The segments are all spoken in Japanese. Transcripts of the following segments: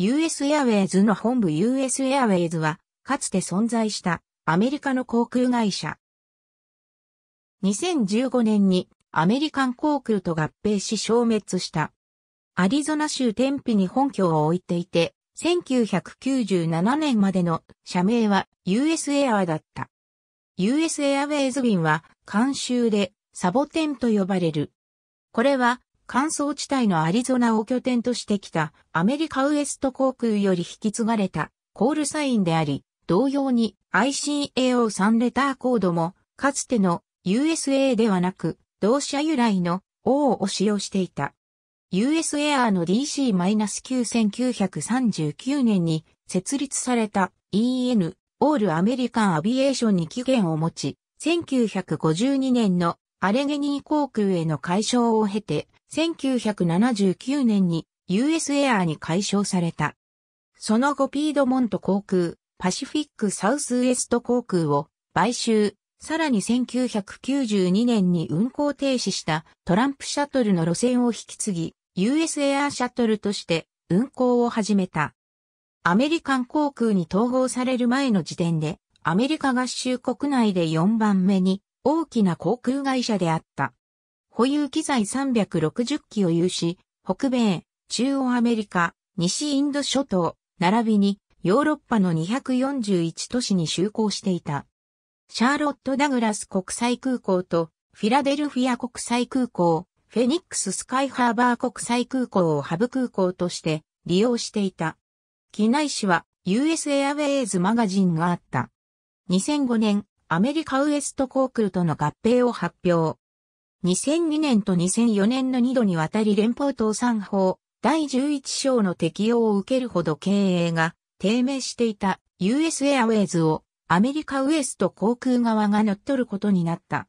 US エアウェイズの本部 US エアウェイズは、かつて存在したアメリカの航空会社。2015年にアメリカン航空と合併し消滅した。アリゾナ州天日に本拠を置いていて、1997年までの社名は US エア r だった。US エアウェイズ便は監修でサボテンと呼ばれる。これは乾燥地帯のアリゾナを拠点としてきたアメリカウエスト航空より引き継がれたコールサインであり、同様に ICAO3 レターコードもかつての USA ではなく同社由来の O を使用していた。US a r の DC-9939 年に設立された EN オールアメリカンアビエーションに起源を持ち、1952年のアレゲニー航空への解消を経て、1979年に US エアーに解消された。その後ピードモント航空、パシフィックサウスウエスト航空を買収、さらに1992年に運航停止したトランプシャトルの路線を引き継ぎ、US エアシャトルとして運航を始めた。アメリカン航空に統合される前の時点で、アメリカ合衆国内で4番目に大きな航空会社であった。保有機材360機を有し、北米、中央アメリカ、西インド諸島、並びにヨーロッパの241都市に就航していた。シャーロット・ダグラス国際空港とフィラデルフィア国際空港、フェニックス・スカイハーバー国際空港をハブ空港として利用していた。機内誌は US エアウェイズマガジンがあった。2005年、アメリカウエスト航空との合併を発表。2002年と2004年の2度にわたり連邦倒産法第11章の適用を受けるほど経営が低迷していた US エアウェイズをアメリカウエスト航空側が乗っ取ることになった。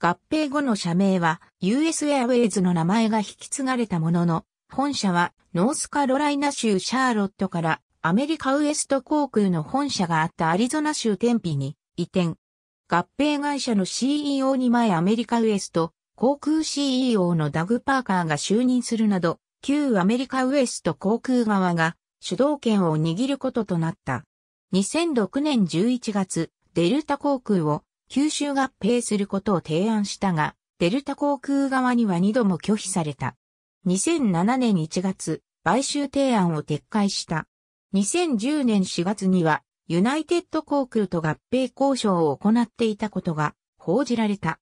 合併後の社名は US エアウェイズの名前が引き継がれたものの、本社はノースカロライナ州シャーロットからアメリカウエスト航空の本社があったアリゾナ州テンピに移転。合併会社の CEO に前アメリカウエスト、航空 CEO のダグ・パーカーが就任するなど、旧アメリカウエスト航空側が主導権を握ることとなった。2006年11月、デルタ航空を吸収合併することを提案したが、デルタ航空側には2度も拒否された。2007年1月、買収提案を撤回した。2010年4月にはユナイテッド航空と合併交渉を行っていたことが報じられた。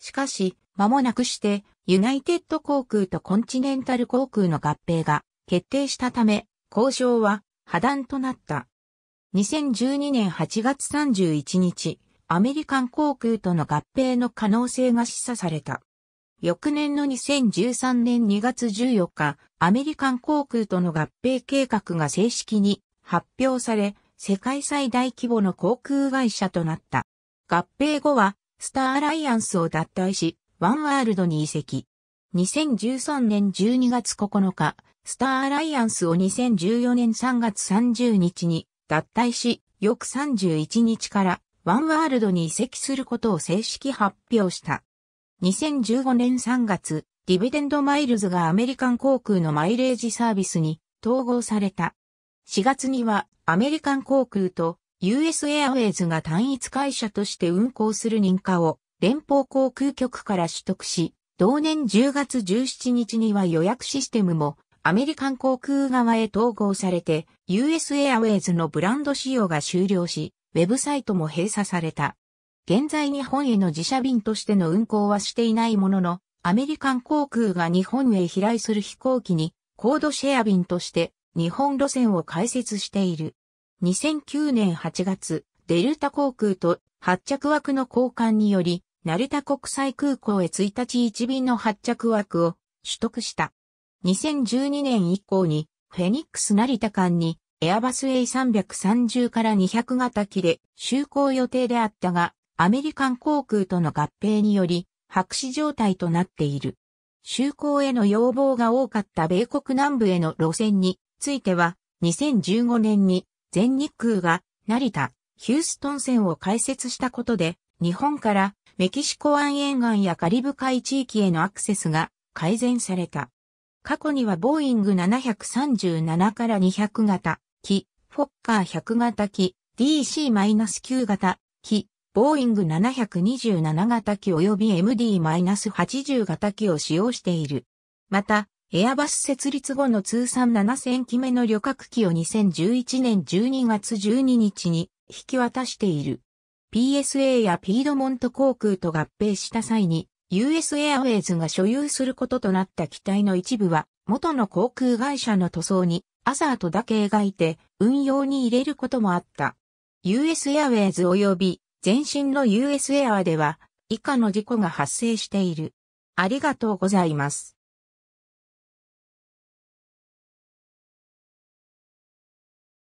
しかし、間もなくして、ユナイテッド航空とコンチネンタル航空の合併が決定したため、交渉は破断となった。2012年8月31日、アメリカン航空との合併の可能性が示唆された。翌年の2013年2月14日、アメリカン航空との合併計画が正式に発表され、世界最大規模の航空会社となった。合併後は、スターアライアンスを脱退し、ワンワールドに移籍。2013年12月9日、スターアライアンスを2014年3月30日に脱退し、翌31日からワンワールドに移籍することを正式発表した。2015年3月、ディビデンドマイルズがアメリカン航空のマイレージサービスに統合された。4月にはアメリカン航空と US エアウェイズが単一会社として運航する認可を連邦航空局から取得し、同年10月17日には予約システムもアメリカン航空側へ統合されて US エアウェイズのブランド仕様が終了し、ウェブサイトも閉鎖された。現在日本への自社便としての運航はしていないものの、アメリカン航空が日本へ飛来する飛行機にコードシェア便として日本路線を開設している。2009年8月、デルタ航空と発着枠の交換により、成田国際空港へ1日1便の発着枠を取得した。2012年以降に、フェニックス成田間に、エアバス A330 から200型機で就航予定であったが、アメリカン航空との合併により、白紙状態となっている。就航への要望が多かった米国南部への路線については、2015年に全日空が成田、ヒューストン線を開設したことで、日本からメキシコ湾沿岸やカリブ海地域へのアクセスが改善された。過去にはボーイング737から200型機、フォッカー100型機、DC-9 型機、ボーイング727型機及び MD-80 型機を使用している。また、エアバス設立後の通算7000機目の旅客機を2011年12月12日に引き渡している。PSA やピードモント航空と合併した際に、US Airways が所有することとなった機体の一部は、元の航空会社の塗装に、アザートだけ描いて、運用に入れることもあった。US Airways 及び、前身の US Air では、以下の事故が発生している。ありがとうございます。